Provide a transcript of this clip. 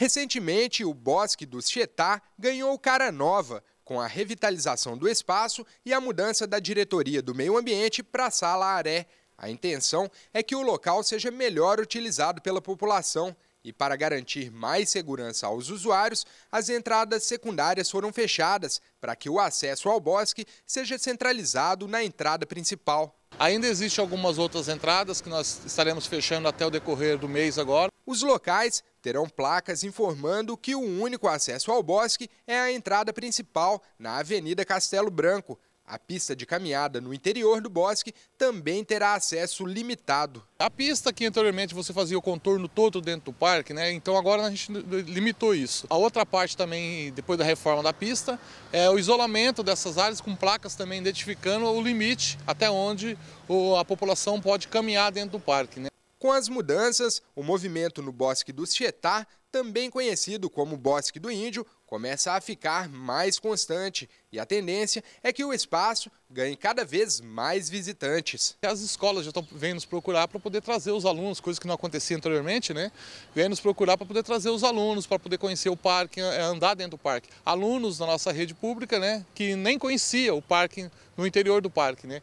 Recentemente, o Bosque do Xetá ganhou cara nova, com a revitalização do espaço e a mudança da diretoria do meio ambiente para a Sala Aré. A intenção é que o local seja melhor utilizado pela população. E para garantir mais segurança aos usuários, as entradas secundárias foram fechadas para que o acesso ao bosque seja centralizado na entrada principal. Ainda existem algumas outras entradas que nós estaremos fechando até o decorrer do mês agora. Os locais terão placas informando que o único acesso ao bosque é a entrada principal na Avenida Castelo Branco, a pista de caminhada no interior do bosque também terá acesso limitado. A pista que anteriormente você fazia o contorno todo dentro do parque, né? Então agora a gente limitou isso. A outra parte também, depois da reforma da pista, é o isolamento dessas áreas com placas também identificando o limite até onde a população pode caminhar dentro do parque. Né? Com as mudanças, o movimento no Bosque do Tietá, também conhecido como Bosque do Índio, começa a ficar mais constante e a tendência é que o espaço ganhe cada vez mais visitantes. As escolas já estão vindo nos procurar para poder trazer os alunos, coisa que não acontecia anteriormente, né? Vêm nos procurar para poder trazer os alunos, para poder conhecer o parque, é, é andar dentro do parque. Alunos da nossa rede pública, né, que nem conhecia o parque no interior do parque, né?